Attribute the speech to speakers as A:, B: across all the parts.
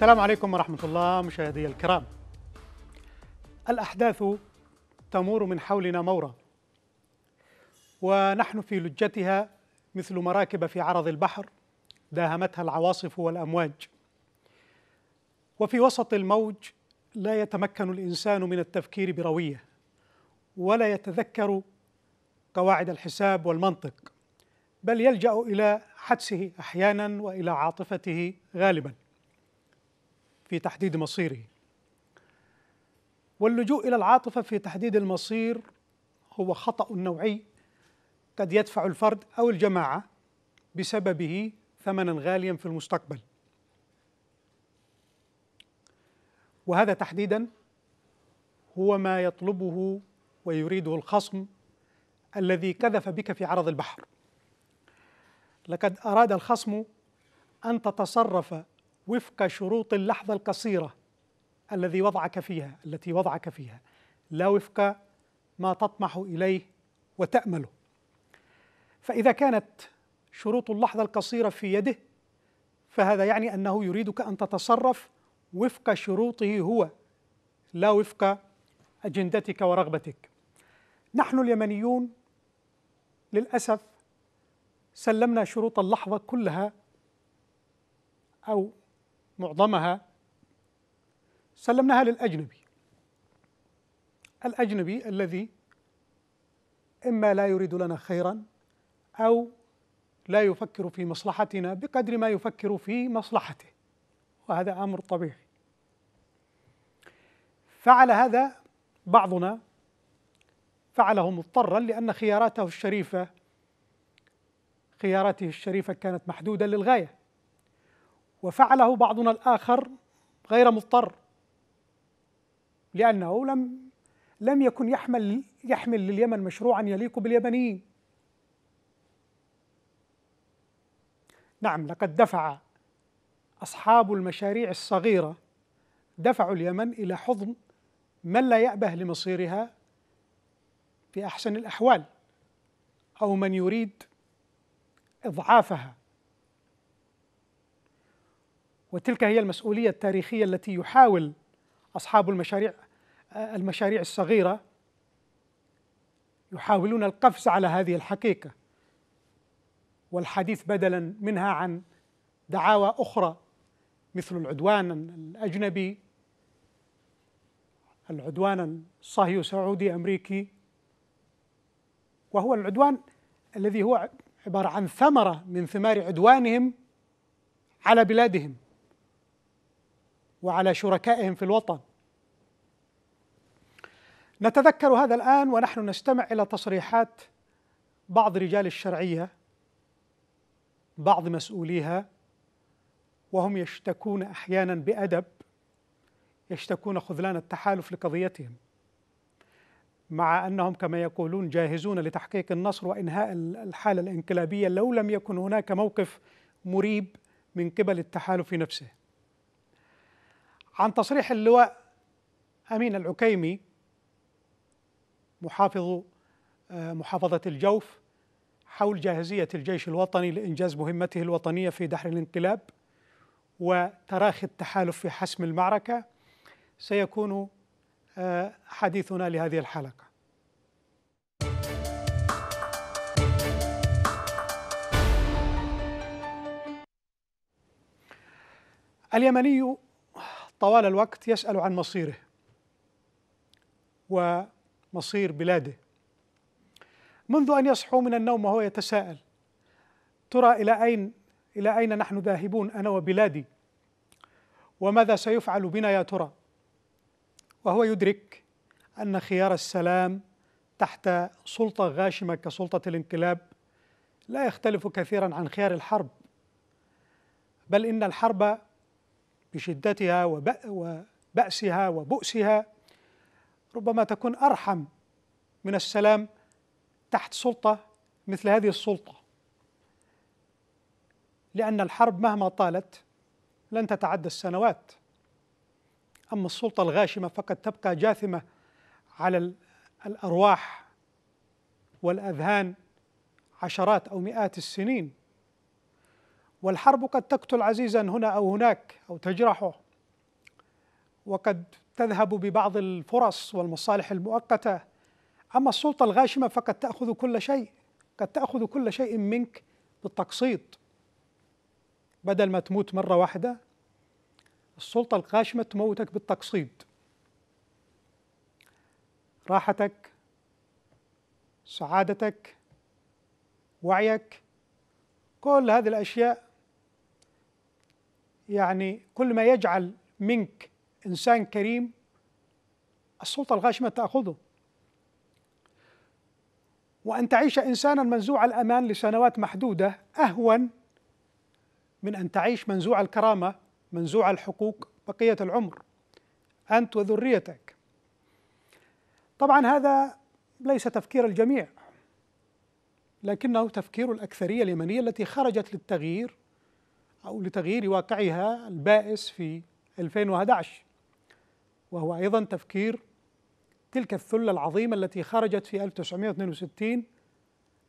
A: السلام عليكم ورحمة الله مشاهدي الكرام الأحداث تمور من حولنا مورا ونحن في لجتها مثل مراكب في عرض البحر داهمتها العواصف والأمواج وفي وسط الموج لا يتمكن الإنسان من التفكير بروية ولا يتذكر قواعد الحساب والمنطق بل يلجأ إلى حدسه أحيانا وإلى عاطفته غالباً في تحديد مصيره واللجوء إلى العاطفة في تحديد المصير هو خطأ نوعي قد يدفع الفرد أو الجماعة بسببه ثمنا غاليا في المستقبل وهذا تحديدا هو ما يطلبه ويريده الخصم الذي كذف بك في عرض البحر لقد أراد الخصم أن تتصرف وفق شروط اللحظة القصيرة الذي وضعك فيها التي وضعك فيها لا وفق ما تطمح إليه وتأمله فإذا كانت شروط اللحظة القصيرة في يده فهذا يعني أنه يريدك أن تتصرف وفق شروطه هو لا وفق أجندتك ورغبتك نحن اليمنيون للأسف سلمنا شروط اللحظة كلها أو معظمها سلمناها للأجنبي الأجنبي الذي إما لا يريد لنا خيرا أو لا يفكر في مصلحتنا بقدر ما يفكر في مصلحته وهذا أمر طبيعي فعل هذا بعضنا فعله مضطرا لأن خياراته الشريفة خياراته الشريفة كانت محدودة للغاية وفعله بعضنا الآخر غير مضطر لأنه لم لم يكن يحمل يحمل لليمن مشروعا يليق باليمنيين نعم لقد دفع أصحاب المشاريع الصغيرة دفعوا اليمن إلى حضن من لا يأبه لمصيرها في أحسن الأحوال أو من يريد إضعافها وتلك هي المسؤولية التاريخية التي يحاول أصحاب المشاريع المشاريع الصغيرة يحاولون القفز على هذه الحقيقة والحديث بدلا منها عن دعاوى أخرى مثل العدوان الأجنبي العدوان الصهيو سعودي أمريكي وهو العدوان الذي هو عبارة عن ثمرة من ثمار عدوانهم على بلادهم وعلى شركائهم في الوطن نتذكر هذا الان ونحن نستمع الى تصريحات بعض رجال الشرعيه بعض مسؤوليها وهم يشتكون احيانا بادب يشتكون خذلان التحالف لقضيتهم مع انهم كما يقولون جاهزون لتحقيق النصر وانهاء الحاله الانقلابيه لو لم يكن هناك موقف مريب من قبل التحالف نفسه عن تصريح اللواء امين العكيمي محافظ آه، محافظه الجوف حول جاهزيه الجيش الوطني لانجاز مهمته الوطنيه في دحر الانقلاب وتراخي التحالف في حسم المعركه سيكون آه، حديثنا لهذه الحلقه اليمني طوال الوقت يسأل عن مصيره ومصير بلاده منذ أن يصحو من النوم وهو يتساءل ترى إلى أين إلى أين نحن ذاهبون أنا وبلادي وماذا سيفعل بنا يا ترى وهو يدرك أن خيار السلام تحت سلطة غاشمة كسلطة الانقلاب لا يختلف كثيرا عن خيار الحرب بل إن الحرب بشدتها وبأسها وبؤسها ربما تكون أرحم من السلام تحت سلطة مثل هذه السلطة لأن الحرب مهما طالت لن تتعدى السنوات أما السلطة الغاشمة فقد تبقى جاثمة على الأرواح والأذهان عشرات أو مئات السنين والحرب قد تقتل عزيزا هنا أو هناك أو تجرحه وقد تذهب ببعض الفرص والمصالح المؤقتة أما السلطة الغاشمة فقد تأخذ كل شيء قد تأخذ كل شيء منك بالتقسيط بدل ما تموت مرة واحدة السلطة الغاشمة تموتك بالتقسيط راحتك سعادتك وعيك كل هذه الأشياء يعني كل ما يجعل منك إنسان كريم السلطة الغاشمة تأخذه وأن تعيش إنسانا منزوع الأمان لسنوات محدودة أهون من أن تعيش منزوع الكرامة منزوع الحقوق بقية العمر أنت وذريتك طبعا هذا ليس تفكير الجميع لكنه تفكير الأكثرية اليمنية التي خرجت للتغيير أو لتغيير واقعها البائس في 2011 وهو أيضا تفكير تلك الثلة العظيمة التي خرجت في 1962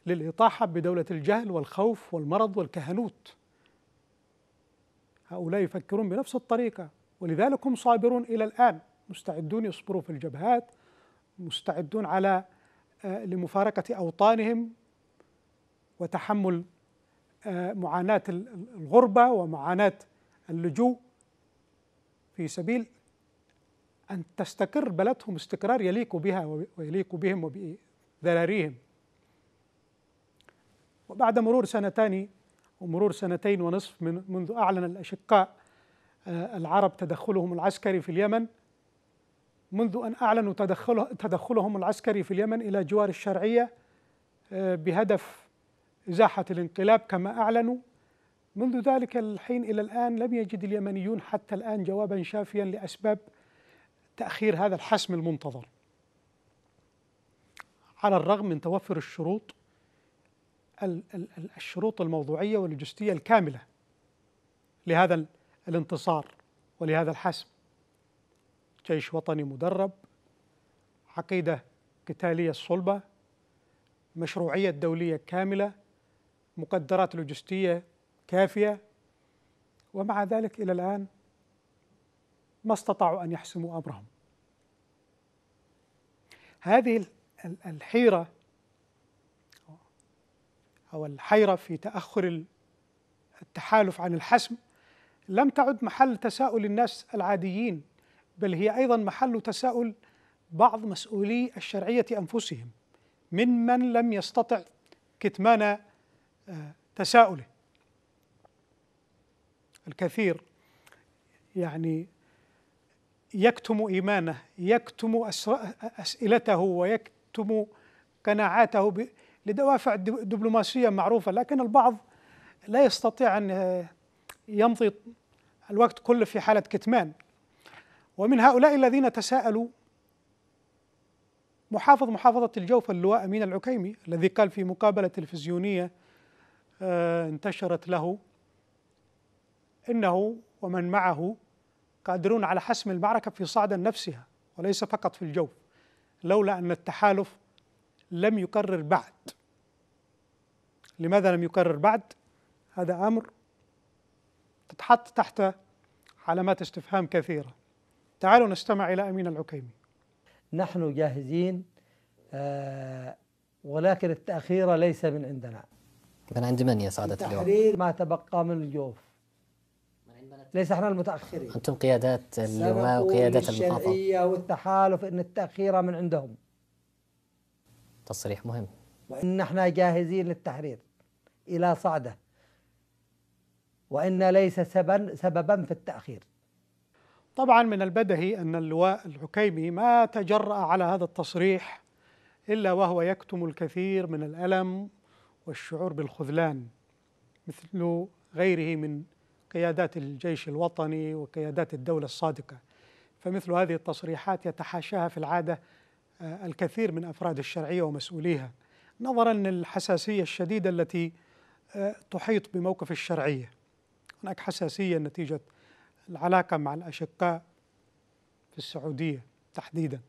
A: للإطاحة بدولة الجهل والخوف والمرض والكهنوت هؤلاء يفكرون بنفس الطريقة ولذلك هم صابرون إلى الآن مستعدون يصبروا في الجبهات مستعدون على آه، لمفارقة أوطانهم وتحمل معاناة الغربة ومعاناة اللجوء في سبيل أن تستقر بلدهم استقرار يليق بها ويليق بهم وبذراريهم وبعد مرور سنتان ومرور سنتين ونصف من منذ أعلن الأشقاء آه، العرب تدخلهم العسكري في اليمن منذ أن أعلنوا تدخلهم العسكري في اليمن إلى جوار الشرعية آه، بهدف إزاحة الانقلاب كما أعلنوا منذ ذلك الحين إلى الآن لم يجد اليمنيون حتى الآن جوابا شافيا لأسباب تأخير هذا الحسم المنتظر على الرغم من توفر الشروط الشروط الموضوعية واللوجستية الكاملة لهذا الانتصار ولهذا الحسم جيش وطني مدرب عقيدة قتالية صلبة مشروعية دولية كاملة مقدرات لوجستية كافية ومع ذلك إلى الآن ما استطاعوا أن يحسموا أمرهم هذه الحيرة أو الحيرة في تأخر التحالف عن الحسم لم تعد محل تساؤل الناس العاديين بل هي أيضا محل تساؤل بعض مسؤولي الشرعية أنفسهم ممن لم يستطع كتمان تساؤله الكثير يعني يكتم ايمانه يكتم اسئلته ويكتم قناعاته لدوافع دبلوماسيه معروفه لكن البعض لا يستطيع ان يمضي الوقت كله في حاله كتمان ومن هؤلاء الذين تساءلوا محافظ محافظة الجوف اللواء أمين العكيمي الذي قال في مقابلة تلفزيونية آه، انتشرت له انه ومن معه قادرون على حسم المعركه في صعدا نفسها وليس فقط في الجوف لولا ان التحالف لم يكرر بعد لماذا لم يكرر بعد هذا امر تتحط تحت علامات استفهام كثيره تعالوا نستمع الى امين العكيمي نحن جاهزين
B: آه، ولكن التاخير ليس من عندنا من عند من يا سعادة اليوم تحرير ما تبقى من الجوف ليس احنا المتاخرين انتم قيادات اللواء وقيادات المحافظه الشرعيه والتحالف ان التاخير من عندهم تصريح مهم وان احنا جاهزين للتحرير الى صعده وان ليس سببا سببا في التاخير
A: طبعا من البدهي ان اللواء الحكيمي ما تجرأ على هذا التصريح الا وهو يكتم الكثير من الالم والشعور بالخذلان مثل غيره من قيادات الجيش الوطني وقيادات الدولة الصادقة فمثل هذه التصريحات يتحاشاها في العادة آه، الكثير من أفراد الشرعية ومسؤوليها نظرا للحساسية الشديدة التي آه، تحيط بموقف الشرعية هناك حساسية نتيجة العلاقة مع الأشقاء في السعودية تحديدا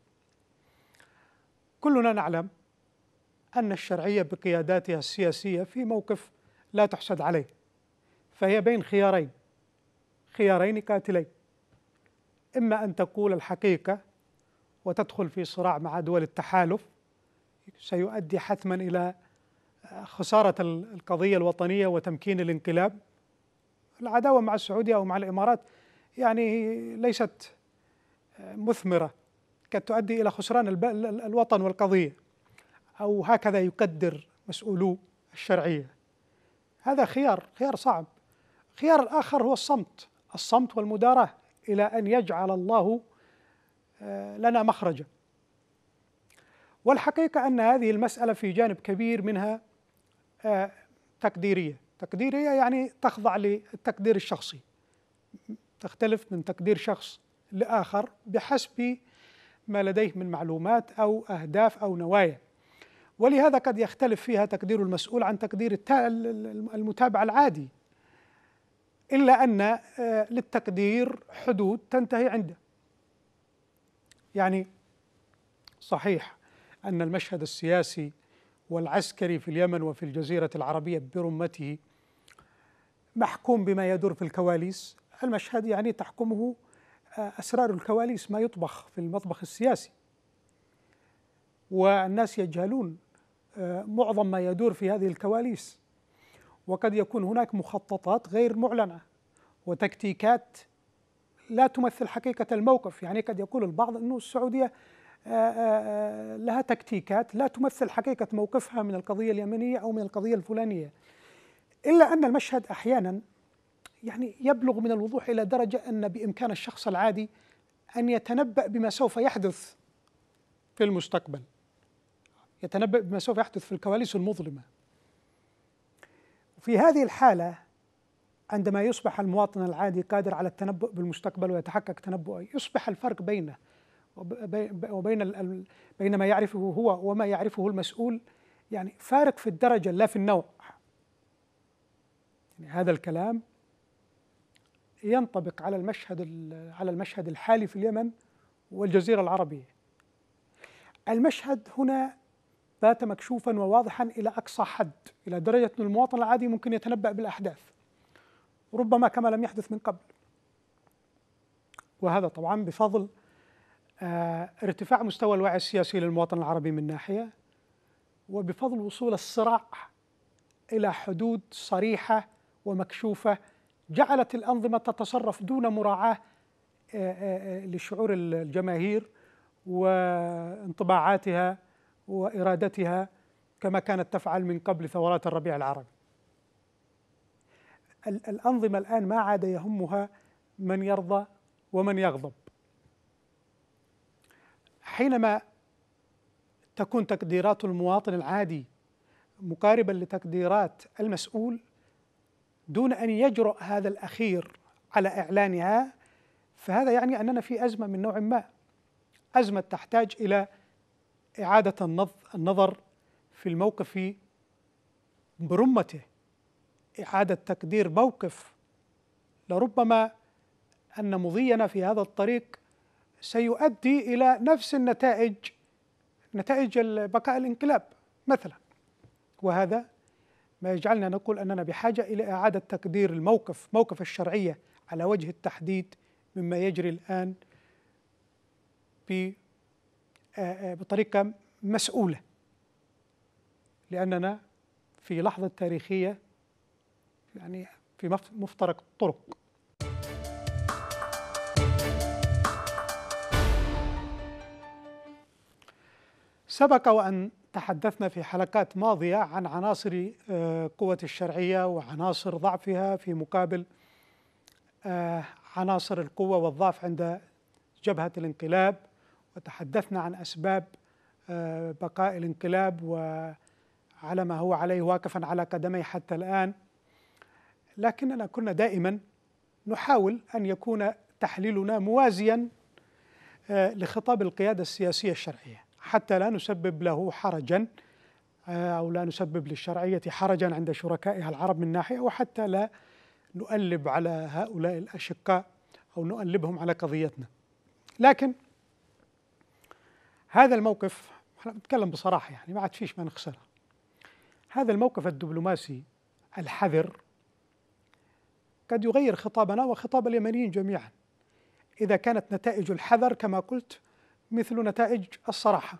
A: كلنا نعلم أن الشرعية بقياداتها السياسية في موقف لا تحسد عليه فهي بين خيارين خيارين قاتلين إما أن تقول الحقيقة وتدخل في صراع مع دول التحالف سيؤدي حتما إلى خسارة القضية الوطنية وتمكين الانقلاب العداوة مع السعودية أو مع الإمارات يعني ليست مثمرة قد تؤدي إلى خسران الوطن والقضية أو هكذا يقدر مسؤولو الشرعية هذا خيار خيار صعب خيار الآخر هو الصمت الصمت والمداراه الى ان يجعل الله آه، لنا مخرجا. والحقيقه ان هذه المساله في جانب كبير منها آه، تقديريه، تقديريه يعني تخضع للتقدير الشخصي. تختلف من تقدير شخص لاخر بحسب ما لديه من معلومات او اهداف او نوايا. ولهذا قد يختلف فيها تقدير المسؤول عن تقدير المتابع العادي إلا أن آه، للتقدير حدود تنتهي عنده يعني صحيح أن المشهد السياسي والعسكري في اليمن وفي الجزيرة العربية برمته محكوم بما يدور في الكواليس المشهد يعني تحكمه آه، أسرار الكواليس ما يطبخ في المطبخ السياسي والناس يجهلون معظم ما يدور في هذه الكواليس وقد يكون هناك مخططات غير معلنه وتكتيكات لا تمثل حقيقه الموقف يعني قد يقول البعض انه السعوديه آه، آه، آه، لها تكتيكات لا تمثل حقيقه موقفها من القضيه اليمنيه او من القضيه الفلانيه الا ان المشهد احيانا يعني يبلغ من الوضوح الى درجه ان بامكان الشخص العادي ان يتنبا بما سوف يحدث في المستقبل يتنبأ بما سوف يحدث في الكواليس المظلمة في هذه الحالة عندما يصبح المواطن العادي قادر على التنبؤ بالمستقبل ويتحقق تنبؤه يصبح الفرق بينه وبين بين ما يعرفه هو وما يعرفه المسؤول يعني فارق في الدرجة لا في النوع يعني هذا الكلام ينطبق على المشهد على المشهد الحالي في اليمن والجزيرة العربية المشهد هنا بات مكشوفا وواضحا إلى أقصى حد إلى درجة أن المواطن العادي ممكن يتنبأ بالأحداث ربما كما لم يحدث من قبل وهذا طبعا بفضل آه، ارتفاع مستوى الوعي السياسي للمواطن العربي من ناحية وبفضل وصول الصراع إلى حدود صريحة ومكشوفة جعلت الأنظمة تتصرف دون مراعاة آه، آه، لشعور الجماهير وانطباعاتها وإرادتها كما كانت تفعل من قبل ثورات الربيع العربي الأنظمة الآن ما عاد يهمها من يرضى ومن يغضب حينما تكون تقديرات المواطن العادي مقاربا لتقديرات المسؤول دون أن يجرؤ هذا الأخير على إعلانها فهذا يعني أننا في أزمة من نوع ما أزمة تحتاج إلى إعادة النظر في الموقف برمته إعادة تقدير موقف لربما أن مضينا في هذا الطريق سيؤدي إلى نفس النتائج نتائج بقاء الانقلاب مثلا وهذا ما يجعلنا نقول أننا بحاجة إلى إعادة تقدير الموقف موقف الشرعية على وجه التحديد مما يجري الآن آه، آه، بطريقه مسؤوله لاننا في لحظه تاريخيه يعني في مفترق الطرق سبق وان تحدثنا في حلقات ماضيه عن عناصر آه، قوه الشرعيه وعناصر ضعفها في مقابل عناصر القوه والضعف عند جبهه الانقلاب وتحدثنا عن أسباب آه، بقاء الانقلاب وعلى ما هو عليه واقفا على قدميه حتى الآن لكننا كنا دائما نحاول أن يكون تحليلنا موازيا آه، لخطاب القيادة السياسية الشرعية حتى لا نسبب له حرجا آه، أو لا نسبب للشرعية حرجا عند شركائها العرب من ناحية وحتى لا نؤلب على هؤلاء الأشقاء أو نؤلبهم على قضيتنا لكن هذا الموقف احنا بنتكلم بصراحه يعني ما عاد فيش ما نخسره هذا الموقف الدبلوماسي الحذر قد يغير خطابنا وخطاب اليمنيين جميعا اذا كانت نتائج الحذر كما قلت مثل نتائج الصراحه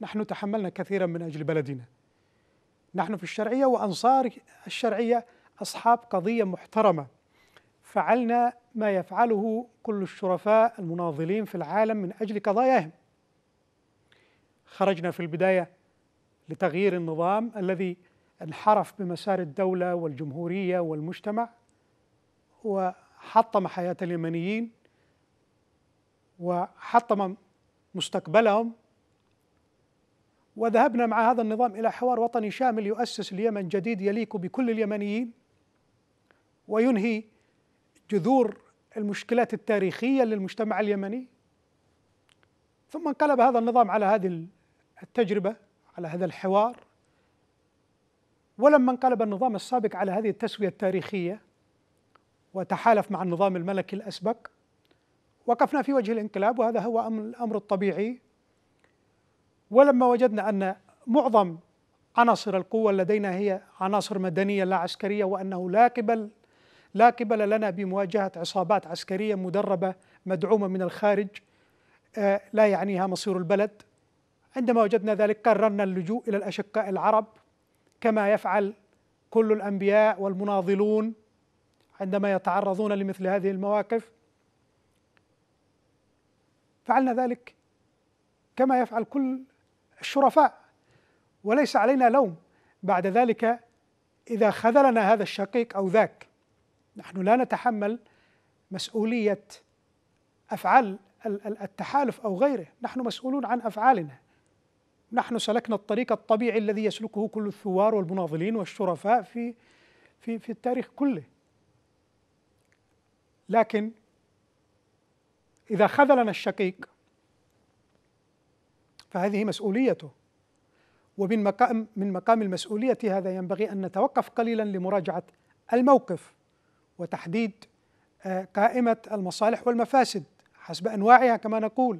A: نحن تحملنا كثيرا من اجل بلدنا نحن في الشرعيه وانصار الشرعيه اصحاب قضيه محترمه فعلنا ما يفعله كل الشرفاء المناضلين في العالم من أجل قضاياهم خرجنا في البداية لتغيير النظام الذي انحرف بمسار الدولة والجمهورية والمجتمع وحطم حياة اليمنيين وحطم مستقبلهم وذهبنا مع هذا النظام إلى حوار وطني شامل يؤسس اليمن جديد يليق بكل اليمنيين وينهي جذور المشكلات التاريخية للمجتمع اليمني ثم انقلب هذا النظام على هذه التجربة على هذا الحوار ولما انقلب النظام السابق على هذه التسوية التاريخية وتحالف مع النظام الملكي الأسبق وقفنا في وجه الانقلاب وهذا هو الأمر الطبيعي ولما وجدنا أن معظم عناصر القوة لدينا هي عناصر مدنية لا عسكرية وأنه لا قبل لا قبل لنا بمواجهة عصابات عسكرية مدربة مدعومة من الخارج آه، لا يعنيها مصير البلد عندما وجدنا ذلك قررنا اللجوء إلى الأشقاء العرب كما يفعل كل الأنبياء والمناضلون عندما يتعرضون لمثل هذه المواقف فعلنا ذلك كما يفعل كل الشرفاء وليس علينا لوم بعد ذلك إذا خذلنا هذا الشقيق أو ذاك نحن لا نتحمل مسؤولية أفعال التحالف أو غيره نحن مسؤولون عن أفعالنا نحن سلكنا الطريق الطبيعي الذي يسلكه كل الثوار والمناضلين والشرفاء في في في التاريخ كله لكن إذا خذلنا الشقيق فهذه مسؤوليته ومن مقام من مقام المسؤولية هذا ينبغي أن نتوقف قليلا لمراجعة الموقف وتحديد آه، قائمة المصالح والمفاسد حسب أنواعها كما نقول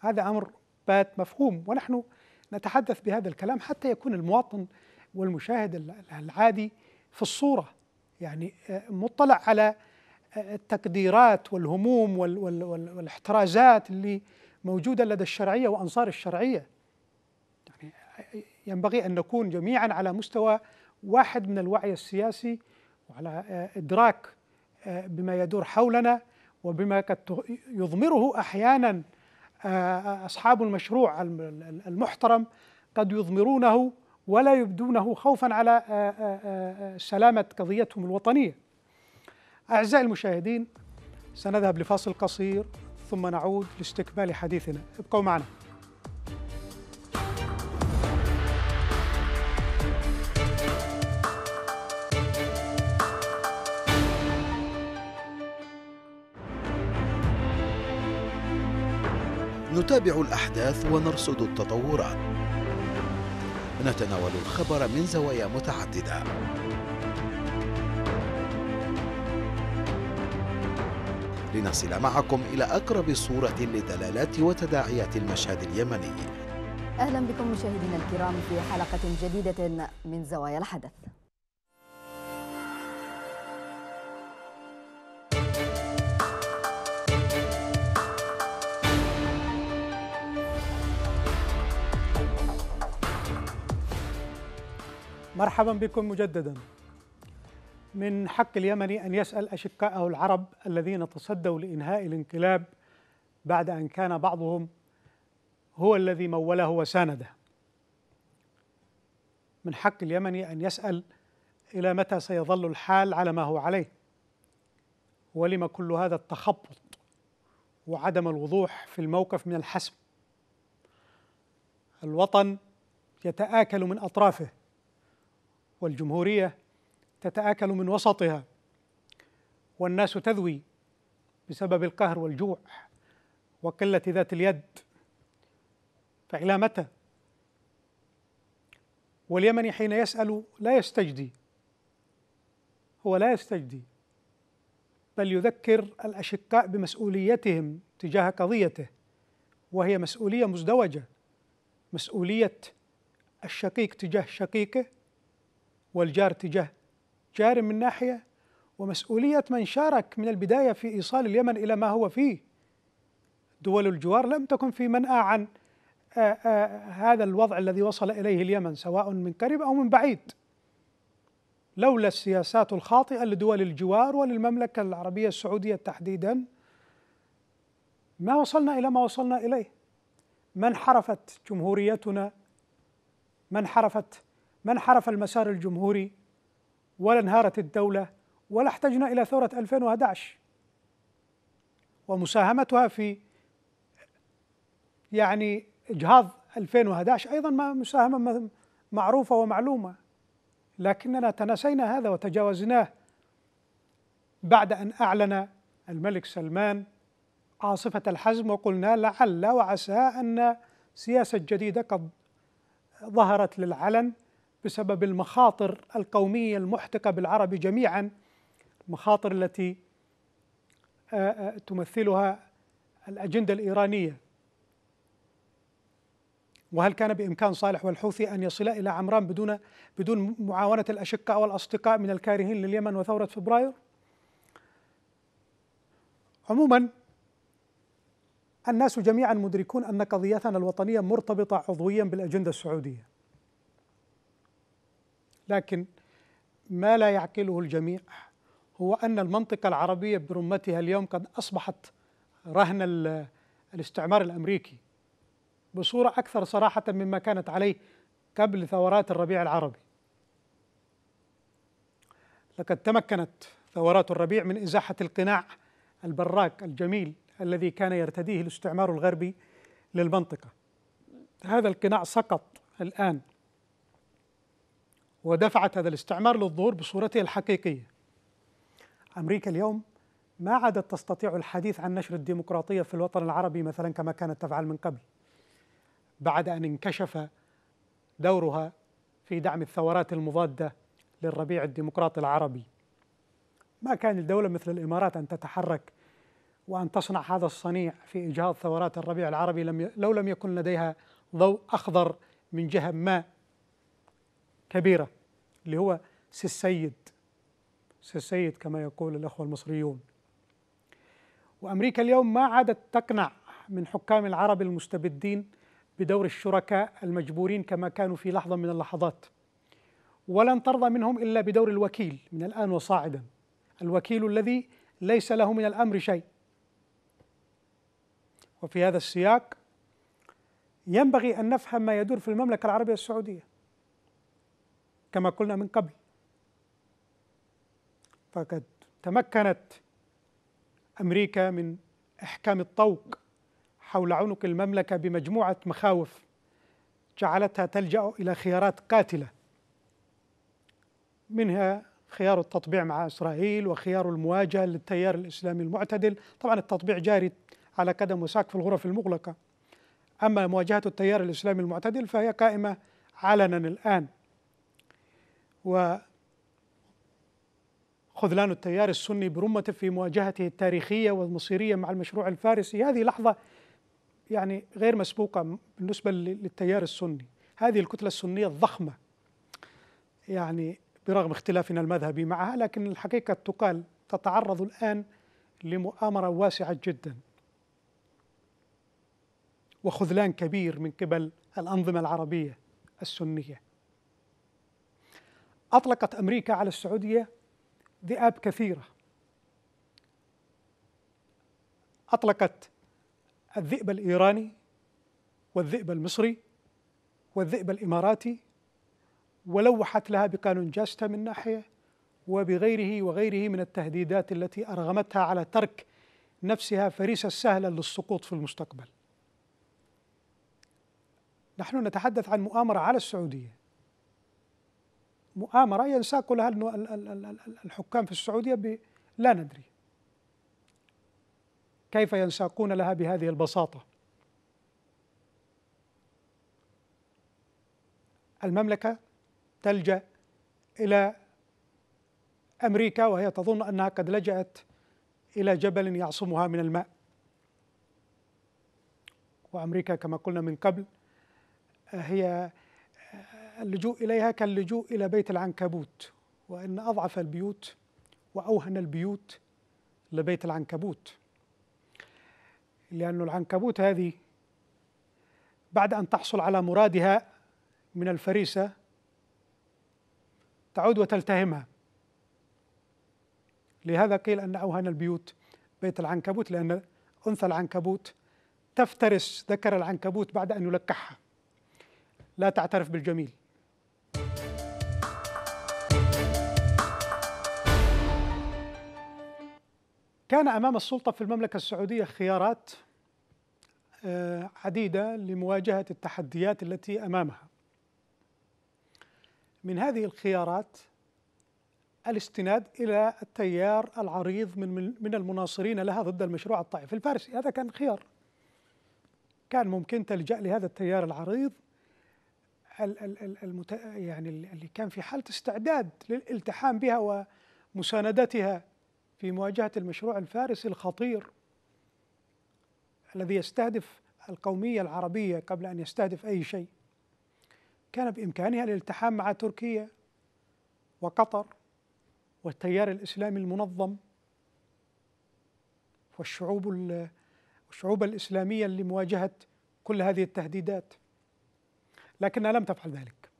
A: هذا أمر بات مفهوم ونحن نتحدث بهذا الكلام حتى يكون المواطن والمشاهد العادي في الصورة يعني آه، مطلع على آه، التقديرات والهموم والاحترازات اللي موجودة لدى الشرعية وأنصار الشرعية يعني ينبغي أن نكون جميعا على مستوى واحد من الوعي السياسي وعلى آه، إدراك آه، بما يدور حولنا وبما قد يضمره أحيانا آه، أصحاب المشروع المحترم قد يضمرونه ولا يبدونه خوفا على سلامة قضيتهم الوطنية أعزائي المشاهدين سنذهب لفاصل قصير ثم نعود لاستكمال حديثنا ابقوا معنا
B: نتابع الأحداث ونرصد التطورات نتناول الخبر من زوايا متعددة لنصل معكم إلى أقرب صورة لدلالات وتداعيات المشهد اليمني أهلا بكم مشاهدينا الكرام في حلقة جديدة من زوايا الحدث
A: مرحبا بكم مجددا من حق اليمني أن يسأل أشقائه العرب الذين تصدوا لإنهاء الانقلاب بعد أن كان بعضهم هو الذي موله وسانده من حق اليمني أن يسأل إلى متى سيظل الحال على ما هو عليه ولم كل هذا التخبط وعدم الوضوح في الموقف من الحسم الوطن يتآكل من أطرافه والجمهورية تتآكل من وسطها والناس تذوي بسبب القهر والجوع وقلة ذات اليد فإلى متى؟ واليمني حين يسأل لا يستجدي هو لا يستجدي بل يذكر الأشقاء بمسؤوليتهم تجاه قضيته وهي مسؤولية مزدوجة مسؤولية الشقيق تجاه شقيقه والجار تجاه جار من ناحية ومسؤولية من شارك من البداية في إيصال اليمن إلى ما هو فيه دول الجوار لم تكن في منأى عن آآ آه، آآ آه، هذا الوضع الذي وصل إليه اليمن سواء من قريب أو من بعيد لولا السياسات الخاطئة لدول الجوار وللمملكة العربية السعودية تحديدا ما وصلنا إلى ما وصلنا إليه ما انحرفت جمهوريتنا ما انحرفت ما انحرف المسار الجمهوري ولا انهارت الدولة ولا احتجنا إلى ثورة 2011 ومساهمتها في يعني إجهاض 2011 أيضا ما مساهمة معروفة ومعلومة لكننا تنسينا هذا وتجاوزناه بعد أن أعلن الملك سلمان عاصفة الحزم وقلنا لعل وعسى أن سياسة جديدة قد ظهرت للعلن بسبب المخاطر القومية المحتكة بالعرب جميعا المخاطر التي تمثلها الأجندة الإيرانية وهل كان بإمكان صالح والحوثي أن يصل إلى عمران بدون بدون معاونة الأشقاء والأصدقاء من الكارهين لليمن وثورة فبراير؟ عموما الناس جميعا مدركون أن قضيتنا الوطنية مرتبطة عضويا بالأجندة السعودية لكن ما لا يعقله الجميع هو أن المنطقة العربية برمتها اليوم قد أصبحت رهن الاستعمار الأمريكي بصورة أكثر صراحة مما كانت عليه قبل ثورات الربيع العربي لقد تمكنت ثورات الربيع من إزاحة القناع البراك الجميل الذي كان يرتديه الاستعمار الغربي للمنطقة هذا القناع سقط الآن ودفعت هذا الاستعمار للظهور بصورته الحقيقية أمريكا اليوم ما عادت تستطيع الحديث عن نشر الديمقراطية في الوطن العربي مثلا كما كانت تفعل من قبل بعد أن انكشف دورها في دعم الثورات المضادة للربيع الديمقراطي العربي ما كان الدولة مثل الإمارات أن تتحرك وأن تصنع هذا الصنيع في إجهاض ثورات الربيع العربي لم لو لم يكن لديها ضوء أخضر من جهة ما كبيرة اللي هو سي السيد سي السيد كما يقول الأخوة المصريون وأمريكا اليوم ما عادت تقنع من حكام العرب المستبدين بدور الشركاء المجبورين كما كانوا في لحظة من اللحظات ولن ترضى منهم إلا بدور الوكيل من الآن وصاعدا الوكيل الذي ليس له من الأمر شيء وفي هذا السياق ينبغي أن نفهم ما يدور في المملكة العربية السعودية كما قلنا من قبل فقد تمكنت أمريكا من إحكام الطوق حول عنق المملكة بمجموعة مخاوف جعلتها تلجأ إلى خيارات قاتلة منها خيار التطبيع مع إسرائيل وخيار المواجهة للتيار الإسلامي المعتدل طبعا التطبيع جاري على قدم وساق في الغرف المغلقة أما مواجهة التيار الإسلامي المعتدل فهي قائمة علنا الآن وخذلان التيار السني برمته في مواجهته التاريخية والمصيرية مع المشروع الفارسي هذه لحظة يعني غير مسبوقة بالنسبة للتيار السني هذه الكتلة السنية الضخمة يعني برغم اختلافنا المذهبي معها لكن الحقيقة تقال تتعرض الآن لمؤامرة واسعة جدا وخذلان كبير من قبل الأنظمة العربية السنية أطلقت أمريكا على السعودية ذئاب كثيرة أطلقت الذئب الإيراني والذئب المصري والذئب الإماراتي ولوحت لها بقانون جاستا من ناحية وبغيره وغيره من التهديدات التي أرغمتها على ترك نفسها فريسة سهلة للسقوط في المستقبل نحن نتحدث عن مؤامرة على السعودية مؤامرة ينساق لها الحكام في السعودية ب... لا ندري كيف ينساقون لها بهذه البساطة المملكة تلجأ إلى أمريكا وهي تظن أنها قد لجأت إلى جبل يعصمها من الماء وأمريكا كما قلنا من قبل آه، هي اللجوء إليها كاللجوء إلى بيت العنكبوت وإن أضعف البيوت وأوهن البيوت لبيت العنكبوت لأن العنكبوت هذه بعد أن تحصل على مرادها من الفريسة تعود وتلتهمها لهذا قيل أن أوهن البيوت بيت العنكبوت لأن أنثى العنكبوت تفترس ذكر العنكبوت بعد أن يلكحها لا تعترف بالجميل كان امام السلطه في المملكه السعوديه خيارات آه، عديده لمواجهه التحديات التي امامها من هذه الخيارات الاستناد الى التيار العريض من من المناصرين لها ضد المشروع الطائفي الفارسي هذا كان خيار كان ممكن تلجا لهذا التيار العريض المت... يعني اللي كان في حاله استعداد للالتحام بها ومساندتها في مواجهة المشروع الفارسي الخطير الذي يستهدف القومية العربية قبل أن يستهدف أي شيء كان بإمكانها الالتحام مع تركيا وقطر والتيار الإسلامي المنظم والشعوب الشعوب الإسلامية لمواجهة كل هذه التهديدات لكنها لم تفعل ذلك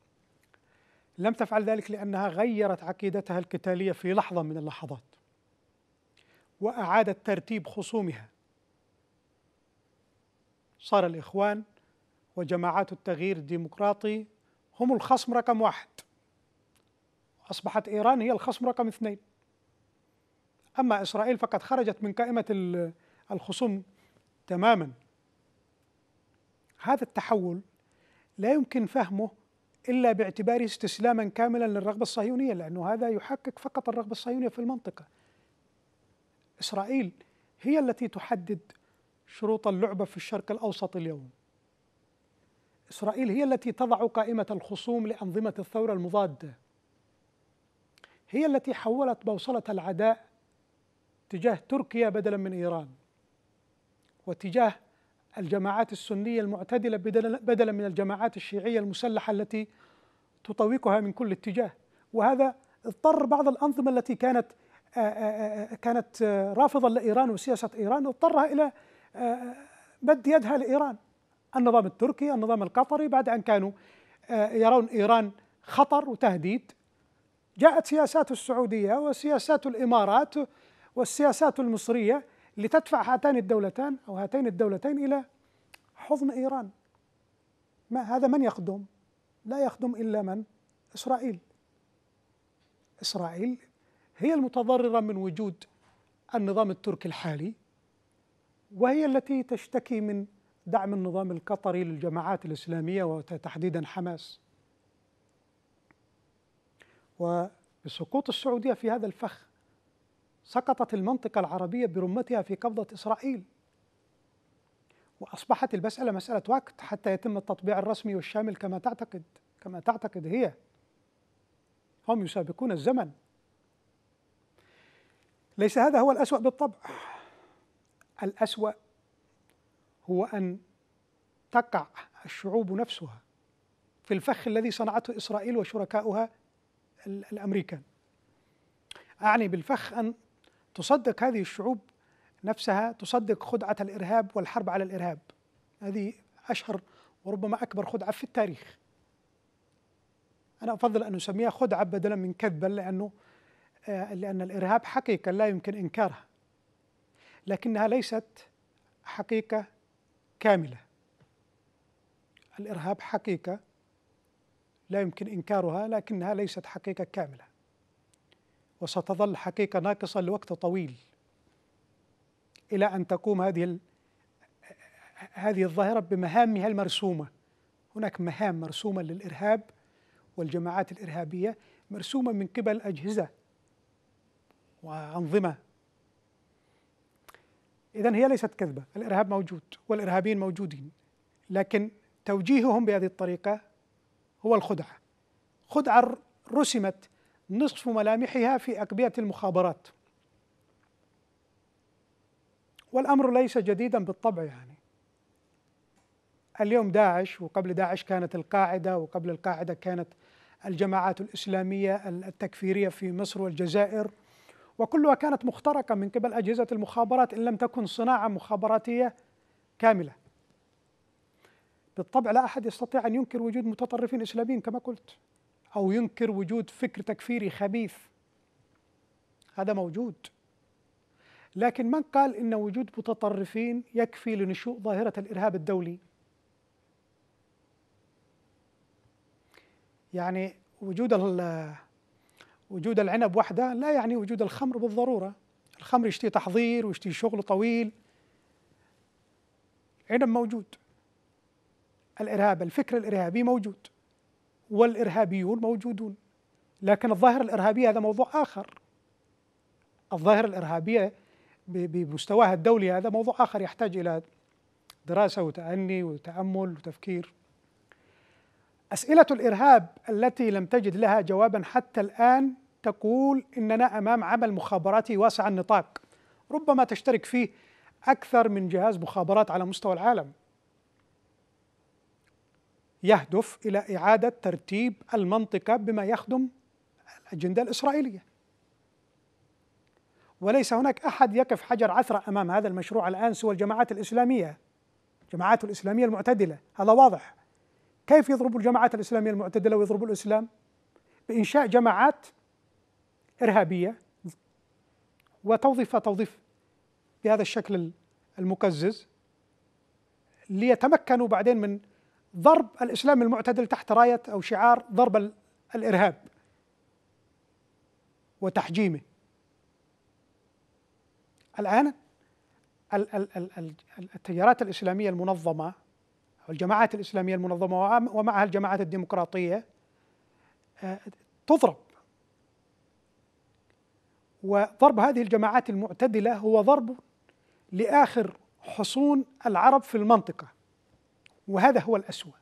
A: لم تفعل ذلك لأنها غيرت عقيدتها القتالية في لحظة من اللحظات وأعادت ترتيب خصومها صار الإخوان وجماعات التغيير الديمقراطي هم الخصم رقم واحد أصبحت إيران هي الخصم رقم اثنين أما إسرائيل فقد خرجت من قائمة الخصوم تماما هذا التحول لا يمكن فهمه إلا باعتباره استسلاما كاملا للرغبة الصهيونية لأنه هذا يحقق فقط الرغبة الصهيونية في المنطقة إسرائيل هي التي تحدد شروط اللعبة في الشرق الأوسط اليوم إسرائيل هي التي تضع قائمة الخصوم لأنظمة الثورة المضادة هي التي حولت بوصلة العداء تجاه تركيا بدلا من إيران وتجاه الجماعات السنية المعتدلة بدلا من الجماعات الشيعية المسلحة التي تطوقها من كل اتجاه وهذا اضطر بعض الأنظمة التي كانت آه، آه، آه، كانت رافضة لإيران وسياسة إيران اضطرها إلى مد يدها لإيران النظام التركي النظام القطري بعد أن كانوا يرون إيران خطر وتهديد جاءت سياسات السعودية وسياسات الإمارات والسياسات المصرية لتدفع هاتان الدولتان أو هاتين الدولتين إلى حضن إيران ما هذا من يخدم؟ لا يخدم إلا من؟ إسرائيل إسرائيل هي المتضررة من وجود النظام التركي الحالي وهي التي تشتكي من دعم النظام القطري للجماعات الإسلامية وتحديدا حماس وبسقوط السعودية في هذا الفخ سقطت المنطقة العربية برمتها في قبضة إسرائيل وأصبحت المسألة مسألة وقت حتى يتم التطبيع الرسمي والشامل كما تعتقد كما تعتقد هي هم يسابقون الزمن ليس هذا هو الأسوأ بالطبع الأسوأ هو أن تقع الشعوب نفسها في الفخ الذي صنعته إسرائيل وشركاؤها الأمريكان أعني بالفخ أن تصدق هذه الشعوب نفسها تصدق خدعة الإرهاب والحرب على الإرهاب هذه أشهر وربما أكبر خدعة في التاريخ أنا أفضل أن أسميها خدعة بدلا من كذبا لأنه آه، لأن الإرهاب حقيقة لا يمكن إنكارها لكنها ليست حقيقة كاملة الإرهاب حقيقة لا يمكن إنكارها لكنها ليست حقيقة كاملة وستظل حقيقة ناقصة لوقت طويل إلى أن تقوم هذه هذه الظاهرة بمهامها المرسومة هناك مهام مرسومة للإرهاب والجماعات الإرهابية مرسومة من قبل أجهزة وأنظمة إذا هي ليست كذبة الإرهاب موجود والإرهابيين موجودين لكن توجيههم بهذه الطريقة هو الخدعة خدعة رسمت نصف ملامحها في أقبية المخابرات والأمر ليس جديدا بالطبع يعني اليوم داعش وقبل داعش كانت القاعدة وقبل القاعدة كانت الجماعات الإسلامية التكفيرية في مصر والجزائر وكلها كانت مخترقة من قبل أجهزة المخابرات إن لم تكن صناعة مخابراتية كاملة بالطبع لا أحد يستطيع أن ينكر وجود متطرفين إسلاميين كما قلت أو ينكر وجود فكر تكفيري خبيث هذا موجود لكن من قال إن وجود متطرفين يكفي لنشوء ظاهرة الإرهاب الدولي يعني وجود وجود العنب وحده لا يعني وجود الخمر بالضروره الخمر يشتي تحضير ويشتي شغل طويل العنب موجود الارهاب الفكر الارهابي موجود والارهابيون موجودون لكن الظاهره الارهابيه هذا موضوع اخر الظاهره الارهابيه بمستواها الدولي هذا موضوع اخر يحتاج الى دراسه وتاني وتامل وتفكير اسئله الارهاب التي لم تجد لها جوابا حتى الان تقول إننا أمام عمل مخابراتي واسع النطاق ربما تشترك فيه أكثر من جهاز مخابرات على مستوى العالم يهدف إلى إعادة ترتيب المنطقة بما يخدم الأجندة الإسرائيلية وليس هناك أحد يقف حجر عثرة أمام هذا المشروع الآن سوى الجماعات الإسلامية الجماعات الإسلامية المعتدلة هذا واضح كيف يضرب الجماعات الإسلامية المعتدلة ويضرب الإسلام بإنشاء جماعات إرهابية وتوظيفها توظيف بهذا الشكل المقزز ليتمكنوا بعدين من ضرب الإسلام المعتدل تحت راية أو شعار ضرب الإرهاب وتحجيمه الآن التيارات الإسلامية المنظمة والجماعات الإسلامية المنظمة ومعها الجماعات الديمقراطية آه، تضرب وضرب هذه الجماعات المعتدلة هو ضرب لآخر حصون العرب في المنطقة وهذا هو الأسوأ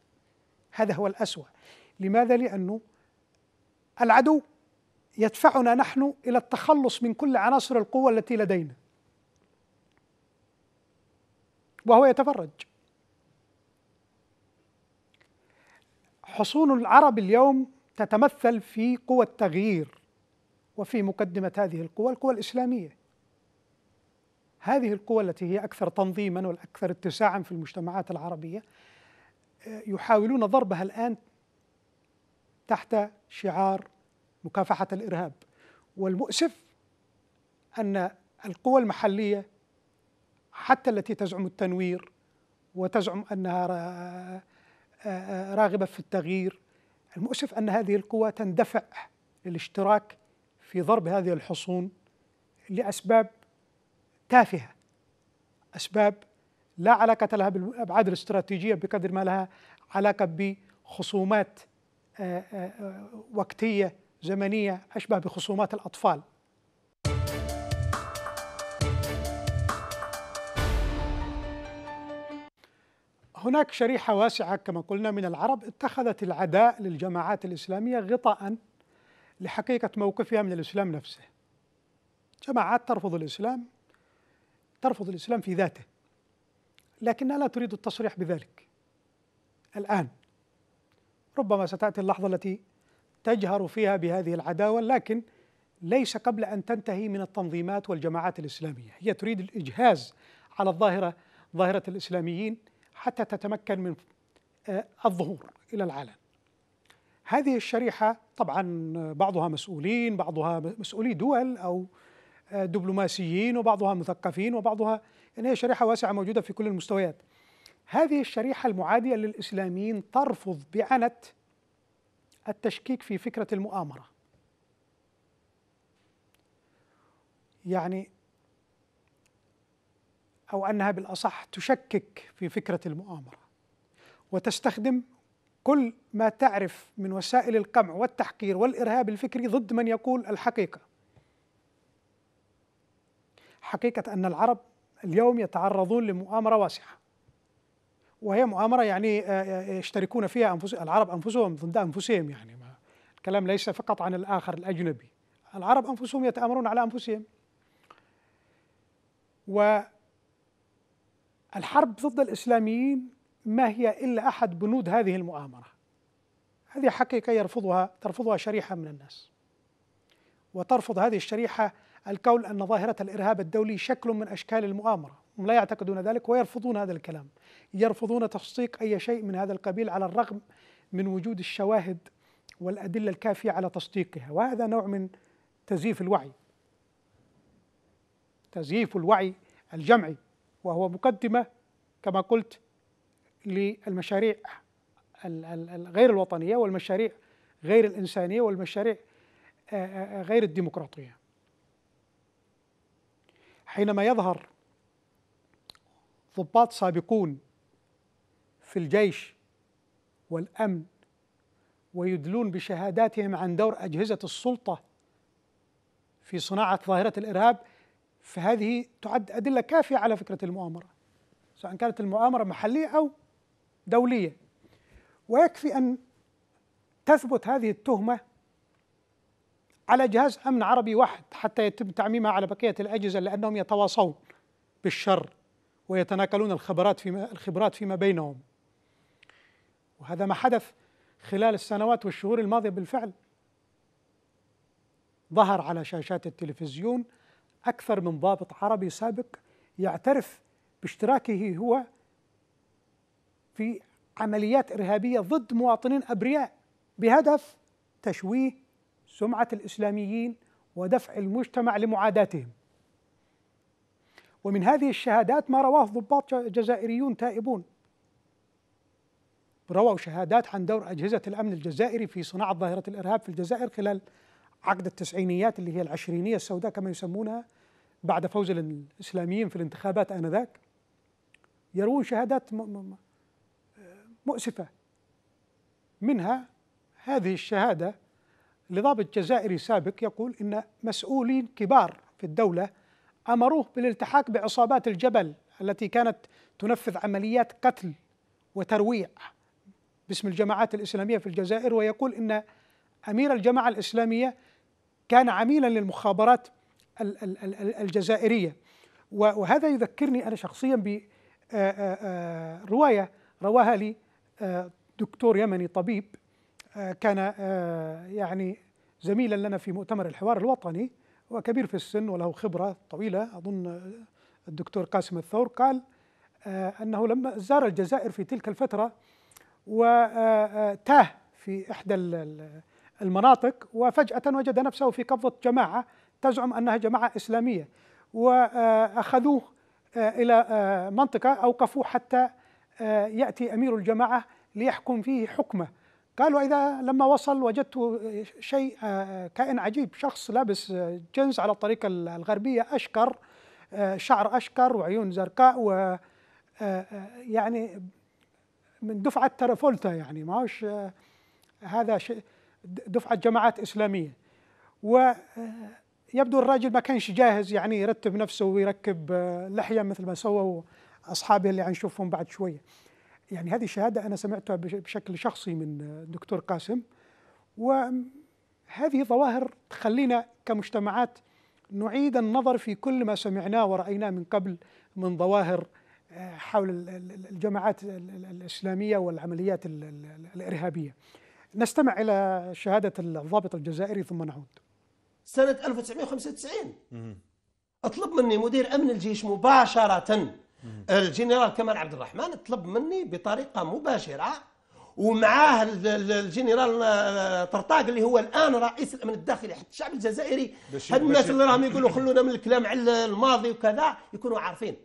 A: هذا هو الأسوأ لماذا؟ لأنه العدو يدفعنا نحن إلى التخلص من كل عناصر القوة التي لدينا وهو يتفرج حصون العرب اليوم تتمثل في قوة التغيير وفي مقدمة هذه القوى القوى الإسلامية هذه القوى التي هي أكثر تنظيما والأكثر اتساعا في المجتمعات العربية آه، يحاولون ضربها الآن تحت شعار مكافحة الإرهاب والمؤسف أن القوى المحلية حتى التي تزعم التنوير وتزعم أنها آه، آه، راغبة في التغيير المؤسف أن هذه القوى تندفع للاشتراك في ضرب هذه الحصون لأسباب تافهة أسباب لا علاقة لها بالأبعاد الاستراتيجية بقدر ما لها علاقة بخصومات آه، آه، وقتية زمنية أشبه بخصومات الأطفال هناك شريحة واسعة كما قلنا من العرب اتخذت العداء للجماعات الإسلامية غطاءً لحقيقة موقفها من الإسلام نفسه جماعات ترفض الإسلام ترفض الإسلام في ذاته لكنها لا تريد التصريح بذلك الآن ربما ستأتي اللحظة التي تجهر فيها بهذه العداوة لكن ليس قبل أن تنتهي من التنظيمات والجماعات الإسلامية هي تريد الإجهاز على الظاهرة ظاهرة الإسلاميين حتى تتمكن من آه، الظهور إلى العالم هذه الشريحة طبعا بعضها مسؤولين بعضها مسؤولي دول أو آه، دبلوماسيين وبعضها مثقفين وبعضها يعني هي شريحة واسعة موجودة في كل المستويات هذه الشريحة المعادية للإسلاميين ترفض بعنت التشكيك في فكرة المؤامرة يعني أو أنها بالأصح تشكك في فكرة المؤامرة وتستخدم كل ما تعرف من وسائل القمع والتحقير والارهاب الفكري ضد من يقول الحقيقه. حقيقه ان العرب اليوم يتعرضون لمؤامره واسعه. وهي مؤامره يعني آه، آه، يشتركون فيها أنفس العرب انفسهم ضد انفسهم يعني ما الكلام ليس فقط عن الاخر الاجنبي. العرب انفسهم يتامرون على انفسهم. والحرب ضد الاسلاميين ما هي إلا أحد بنود هذه المؤامرة هذه حقيقة يرفضها ترفضها شريحة من الناس وترفض هذه الشريحة القول أن ظاهرة الإرهاب الدولي شكل من أشكال المؤامرة هم لا يعتقدون ذلك ويرفضون هذا الكلام يرفضون تصديق أي شيء من هذا القبيل على الرغم من وجود الشواهد والأدلة الكافية على تصديقها وهذا نوع من تزييف الوعي تزييف الوعي الجمعي وهو مقدمة كما قلت للمشاريع غير الوطنيه والمشاريع غير الانسانيه والمشاريع غير الديمقراطيه. حينما يظهر ضباط سابقون في الجيش والامن ويدلون بشهاداتهم عن دور اجهزه السلطه في صناعه ظاهره الارهاب فهذه تعد ادله كافيه على فكره المؤامره سواء كانت المؤامره محليه او دولية ويكفي أن تثبت هذه التهمة على جهاز أمن عربي واحد حتى يتم تعميمها على بقية الأجهزة لأنهم يتواصون بالشر ويتناقلون الخبرات فيما الخبرات فيما بينهم وهذا ما حدث خلال السنوات والشهور الماضية بالفعل ظهر على شاشات التلفزيون أكثر من ضابط عربي سابق يعترف باشتراكه هو في عمليات إرهابية ضد مواطنين أبرياء بهدف تشويه سمعة الإسلاميين ودفع المجتمع لمعاداتهم ومن هذه الشهادات ما رواه ضباط جزائريون تائبون رووا شهادات عن دور أجهزة الأمن الجزائري في صناعة ظاهرة الإرهاب في الجزائر خلال عقد التسعينيات اللي هي العشرينية السوداء كما يسمونها بعد فوز الإسلاميين في الانتخابات آنذاك يروون شهادات مؤسفة منها هذه الشهادة لضابط جزائري سابق يقول إن مسؤولين كبار في الدولة أمروه بالالتحاق بعصابات الجبل التي كانت تنفذ عمليات قتل وترويع باسم الجماعات الإسلامية في الجزائر ويقول إن أمير الجماعة الإسلامية كان عميلا للمخابرات الجزائرية وهذا يذكرني أنا شخصيا برواية رواها لي دكتور يمني طبيب آه، كان آه، يعني زميلا لنا في مؤتمر الحوار الوطني وكبير في السن وله خبرة طويلة أظن الدكتور قاسم الثور قال آه، أنه لما زار الجزائر في تلك الفترة وتاه في إحدى المناطق وفجأة وجد نفسه في قبضة جماعة تزعم أنها جماعة إسلامية وأخذوه إلى منطقة أوقفوه حتى آه، يأتي أمير الجماعة ليحكم فيه حكمه قالوا إذا لما وصل وجدت شيء آه، كائن عجيب شخص لابس جنس على الطريقة الغربية أشكر آه، شعر أشكر وعيون زرقاء و يعني من دفعة ترافولتا يعني ماهوش هذا شيء دفعة جماعات إسلامية ويبدو الراجل ما كانش جاهز يعني يرتب نفسه ويركب لحية مثل ما سووا اصحابها اللي حنشوفهم بعد شويه. يعني هذه الشهاده انا سمعتها بشكل شخصي من الدكتور قاسم وهذه ظواهر تخلينا كمجتمعات نعيد النظر في كل ما سمعناه ورايناه من قبل من ظواهر آه، حول الجماعات الاسلاميه والعمليات الارهابيه. نستمع الى شهاده الضابط
B: الجزائري ثم نعود. سنه 1995 اطلب مني مدير امن الجيش مباشره الجنرال كمال عبد الرحمن طلب مني بطريقه مباشره ومعاه الجنرال آه، طرطاق اللي هو الان رئيس الامن الداخلي حتى الشعب الجزائري هاد الناس اللي راهم يقولوا خلونا من الكلام على الماضي وكذا يكونوا عارفين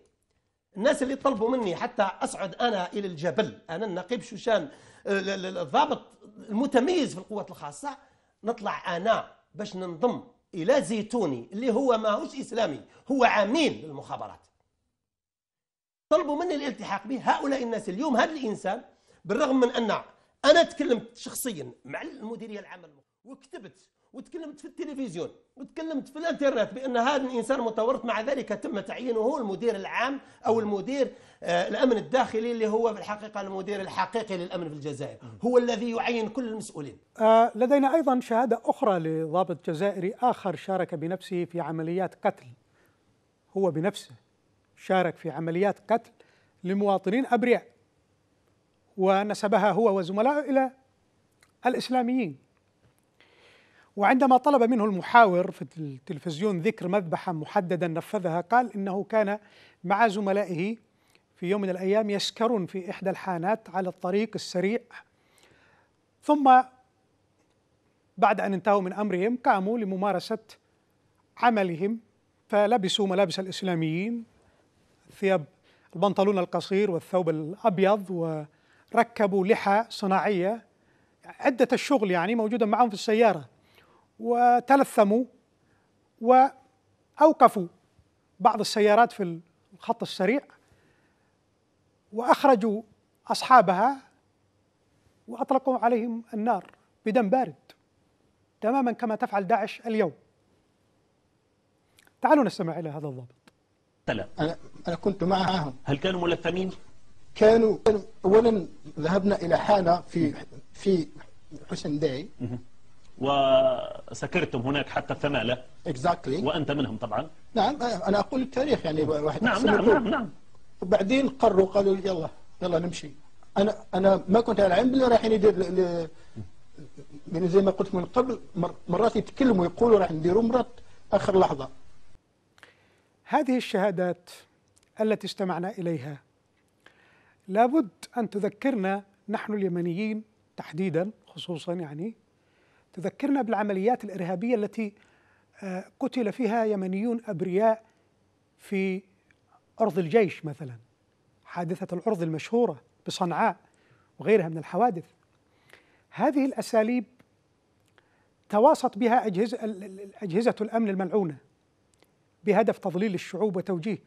B: الناس اللي طلبوا مني حتى اصعد انا الى الجبل انا النقيب شوشان الضابط المتميز في القوات الخاصه نطلع انا باش ننضم الى زيتوني اللي هو ماهوش اسلامي هو عميل للمخابرات طلبوا مني الالتحاق به هؤلاء الناس اليوم هذا الانسان بالرغم من ان انا تكلمت شخصيا مع المديريه العامه وكتبت وتكلمت في التلفزيون وتكلمت في الانترنت بان هذا الانسان متورط مع ذلك تم تعيينه المدير العام او المدير آه، الامن الداخلي اللي هو في الحقيقه المدير الحقيقي للامن في الجزائر هو الذي يعين كل المسؤولين
A: آه، لدينا ايضا شهاده اخرى لضابط جزائري اخر شارك بنفسه في عمليات قتل هو بنفسه شارك في عمليات قتل لمواطنين أبرياء ونسبها هو وزملائه إلى الإسلاميين وعندما طلب منه المحاور في التلفزيون ذكر مذبحة محددا نفذها قال إنه كان مع زملائه في يوم من الأيام يسكرون في إحدى الحانات على الطريق السريع ثم بعد أن انتهوا من أمرهم قاموا لممارسة عملهم فلبسوا ملابس الإسلاميين ثياب البنطلون القصير والثوب الأبيض وركبوا لحى صناعية عدة الشغل يعني موجودة معهم في السيارة وتلثموا وأوقفوا بعض السيارات في الخط السريع وأخرجوا أصحابها وأطلقوا عليهم النار بدم بارد تماما كما تفعل داعش اليوم تعالوا نستمع إلى هذا الضابط
B: الثلاث أنا, أنا كنت معهم هل كانوا ملثمين؟ كانوا, أولا ذهبنا إلى حانة في في حسن داي وسكرتم هناك حتى الثمالة exactly. وأنت منهم طبعا نعم أنا أقول التاريخ يعني واحد نعم،, نعم نعم, نعم نعم وبعدين قروا قالوا لي يلا يلا نمشي أنا أنا ما كنت على علم باللي رايحين يدير يعني زي ما قلت من قبل
A: مرات يتكلموا يقولوا راح نديروا مرات آخر لحظة هذه الشهادات التي استمعنا اليها لابد ان تذكرنا نحن اليمنيين تحديدا خصوصا يعني تذكرنا بالعمليات الارهابيه التي آه، قتل فيها يمنيون ابرياء في ارض الجيش مثلا حادثه الأرض المشهوره بصنعاء وغيرها من الحوادث هذه الاساليب تواصت بها أجهزة الأمن الملعونة بهدف تضليل الشعوب وتوجيه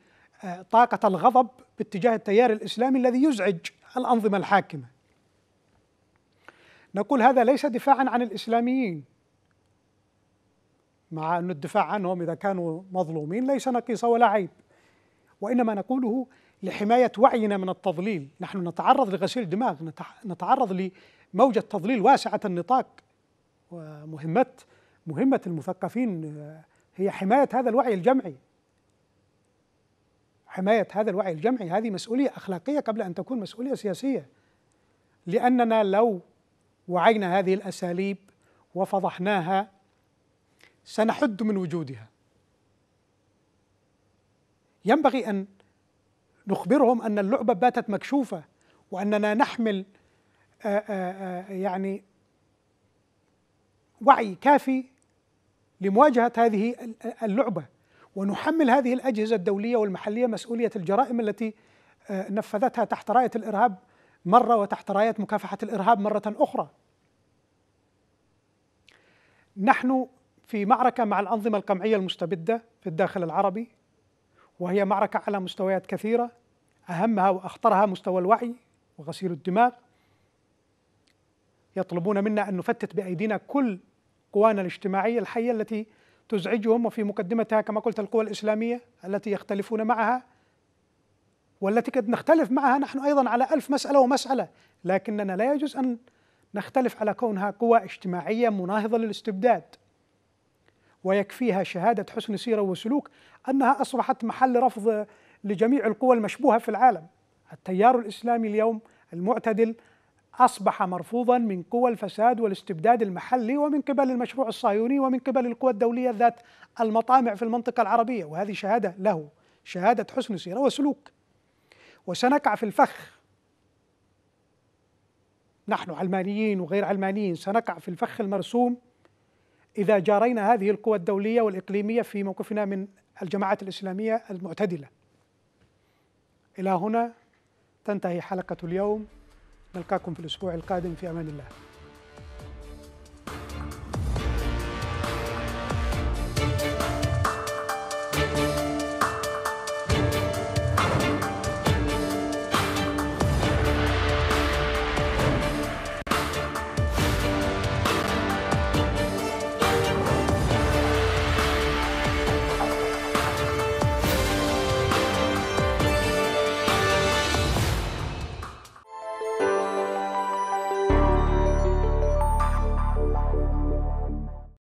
A: آه، طاقة الغضب باتجاه التيار الإسلامي الذي يزعج الأنظمة الحاكمة نقول هذا ليس دفاعا عن الإسلاميين مع أن الدفاع عنهم إذا كانوا مظلومين ليس نقيصة ولا عيب وإنما نقوله لحماية وعينا من التضليل نحن نتعرض لغسيل دماغ نتعرض لموجة تضليل واسعة النطاق ومهمة مهمة المثقفين آه، هي حماية هذا الوعي الجمعي حماية هذا الوعي الجمعي هذه مسؤولية أخلاقية قبل أن تكون مسؤولية سياسية لأننا لو وعينا هذه الأساليب وفضحناها سنحد من وجودها ينبغي أن نخبرهم أن اللعبة باتت مكشوفة وأننا نحمل آآ آه، آآ آه، آه، يعني وعي كافي لمواجهه هذه اللعبه ونحمل هذه الاجهزه الدوليه والمحليه مسؤوليه الجرائم التي آه، نفذتها تحت رايه الارهاب مره وتحت رايه مكافحه الارهاب مره اخرى. نحن في معركه مع الانظمه القمعيه المستبده في الداخل العربي وهي معركه على مستويات كثيره اهمها واخطرها مستوى الوعي وغسيل الدماغ. يطلبون منا ان نفتت بايدينا كل قوانا الاجتماعية الحية التي تزعجهم وفي مقدمتها كما قلت القوى الإسلامية التي يختلفون معها والتي قد نختلف معها نحن أيضا على ألف مسألة ومسألة لكننا لا يجوز أن نختلف على كونها قوى اجتماعية مناهضة للاستبداد ويكفيها شهادة حسن سيرة وسلوك أنها أصبحت محل رفض لجميع القوى المشبوهة في العالم التيار الإسلامي اليوم المعتدل أصبح مرفوضا من قوى الفساد والاستبداد المحلي ومن قبل المشروع الصهيوني ومن قبل القوى الدولية ذات المطامع في المنطقة العربية وهذه شهادة له شهادة حسن سيرة وسلوك وسنقع في الفخ نحن علمانيين وغير علمانيين سنقع في الفخ المرسوم إذا جارينا هذه القوى الدولية والإقليمية في موقفنا من الجماعات الإسلامية المعتدلة إلى هنا تنتهي حلقة اليوم نلقاكم في الأسبوع القادم في أمان الله